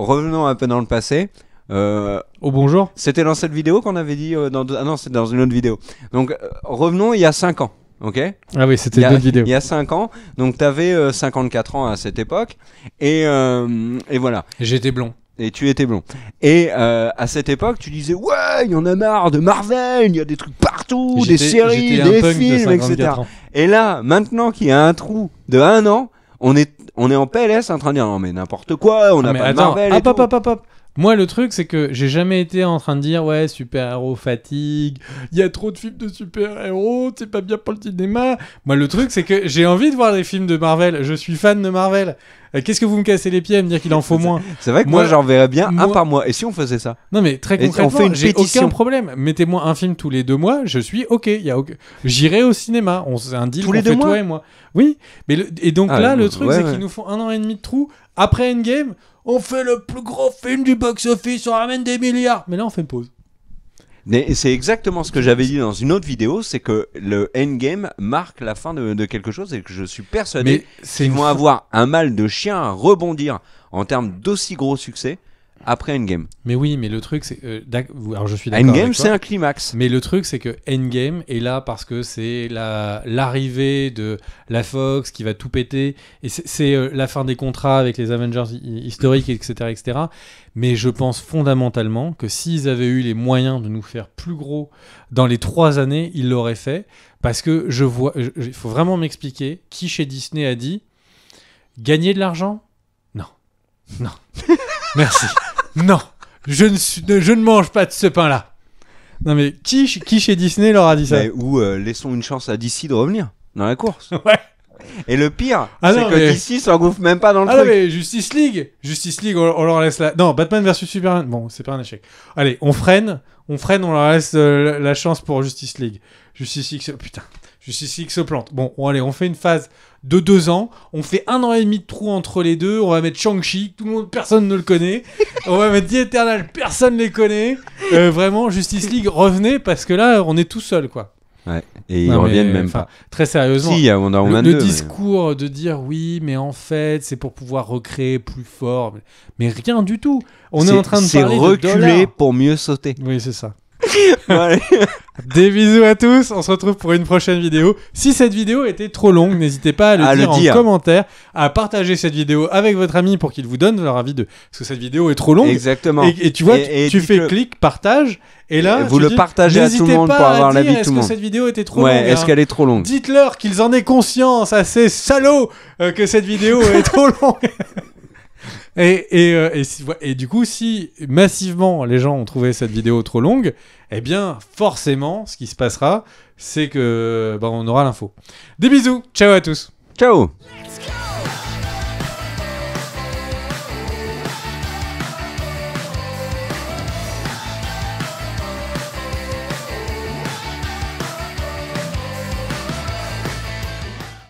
revenons un peu dans le passé, euh, bonjour C'était dans cette vidéo qu'on avait dit. Euh, dans, ah non, c'est dans une autre vidéo. Donc, euh, revenons il y a 5 ans. Ok Ah oui, c'était une autre vidéo Il y a 5 ans. Donc, t'avais euh, avais 54 ans à cette époque. Et, et voilà. J'étais blond. Et tu étais blond. Et euh, à cette époque, tu disais Ouais, il y en a marre de Marvel, il y a des trucs partout, des séries, des films, etc. Et là, maintenant qu'il y a un trou de 1 an, on est, on est en PLS en train de dire non mais n'importe quoi, on a n'a de Marvel ah, et hop, hop, hop, hop, hop. Moi, le truc, c'est que j'ai jamais été en train de dire ouais, super-héros fatigue, il y a trop de films de super-héros, c'est pas bien pour le cinéma. Moi, le truc, c'est que j'ai envie de voir les films de Marvel, je suis fan de Marvel. Euh, qu'est-ce que vous me cassez les pieds à me dire qu'il en faut moins C'est vrai que moi, j'en verrais bien un par mois. Et si on faisait ça Non, mais très concrètement, j'ai aucun problème. Mettez-moi un film tous les deux mois, je suis ok. J'irai au cinéma. On c'est un deal et moi. Oui, mais et donc ah, là, le truc, c'est qu'il qu'ils nous font un an et demi de trou après Endgame on fait le plus gros film du box-office, on ramène des milliards. Mais là, on fait une pause. Mais c'est exactement ce que j'avais dit dans une autre vidéo, c'est que le endgame marque la fin de, quelque chose et que je suis persuadé qu'ils vont avoir un mal de chien à rebondir en termes d'aussi gros succès après Endgame. Mais oui, mais le truc, c'est. Euh, alors, je suis d'accord. Endgame, c'est un climax. Mais le truc, c'est que Endgame est là parce que c'est l'arrivée de la Fox qui va tout péter. Et c'est euh, la fin des contrats avec les Avengers historiques, etc., etc. Mais je pense fondamentalement que s'ils avaient eu les moyens de nous faire plus gros dans les trois années, ils l'auraient fait. Parce que je vois. Il faut vraiment m'expliquer qui chez Disney a dit gagner de l'argent Non. Non. Merci non, je ne, je ne mange pas de ce pain-là. Non mais qui, qui chez Disney leur a dit ça Ou euh, laissons une chance à DC de revenir dans la course. Ouais. Et le pire, ah c'est que DC DC s'engouffre même pas dans le ah truc. Non, mais Justice League, Justice League, on, leur laisse la. Non, Batman versus Superman. Bon, c'est pas un échec. Allez, on freine, on freine, on leur laisse euh, la chance pour Justice League. Justice League, oh, putain. Justice League se plante. Bon, allez, on fait une phase de deux ans. On fait un an et demi de trou entre les deux. On va mettre Shang-Chi, tout le monde, personne ne le connaît. on va mettre The Eternal, personne ne les connaît. Euh, vraiment, Justice League, revenez parce que là, on est tout seul, quoi. Ouais. Et ils reviennent même pas. Très sérieusement. le, discours de dire oui, mais en fait, c'est pour pouvoir recréer plus fort. Mais rien du tout. On est, en train de parler C'est reculer pour mieux sauter. Oui, c'est ça. Des bisous à tous, on se retrouve pour une prochaine vidéo. Si cette vidéo était trop longue, n'hésitez pas à le, dire, en commentaire, à partager cette vidéo avec votre ami pour qu'il vous donne leur avis de parce que cette vidéo est trop longue. Exactement. Et, tu vois, tu fais clic partage et là vous le partagez à tout le monde pour avoir l'avis de tout le monde. Est-ce que cette vidéo était trop Est-ce hein qu'elle est trop longue Dites-leur qu'ils en aient conscience à ah, ces salauds euh, que cette vidéo est trop longue. Euh, et, du coup, si massivement les gens ont trouvé cette vidéo trop longue, eh bien, forcément, ce qui se passera, c'est que bah, on aura l'info. Des bisous, ciao à tous. Ciao.